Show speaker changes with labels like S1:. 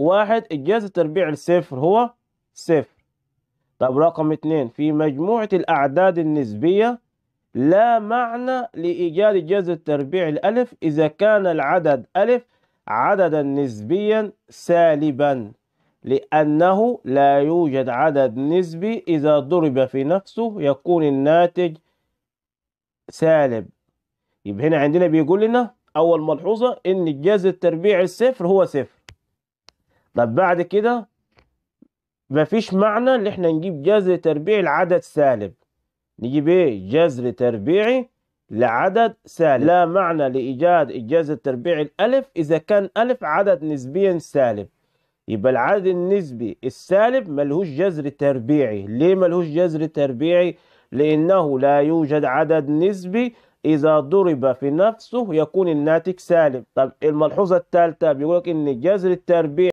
S1: واحد الجذر تربيع الصفر هو صفر طب رقم اتنين في مجموعة الأعداد النسبية لا معنى لإيجاد جذر تربيع الألف إذا كان العدد ألف عددا نسبيا سالبا لأنه لا يوجد عدد نسبي إذا ضرب في نفسه يكون الناتج سالب يبقى هنا عندنا بيقول لنا أول ملحوظة إن الجذر التربيع الصفر هو صفر طب بعد كده مفيش معنى ان احنا نجيب جذر تربيعي لعدد سالب نجيب ايه جذر تربيعي لعدد سالب لا معنى لإيجاد الجذر التربيعي الألف إذا كان ألف عدد نسبيا سالب يبقى العدد النسبي السالب ملهوش جذر تربيعي ليه ملهوش جذر تربيعي لأنه لا يوجد عدد نسبي إذا ضرب في نفسه يكون الناتج سالب طب الملحوظة الثالثة بيقولك إن الجذر التربيعي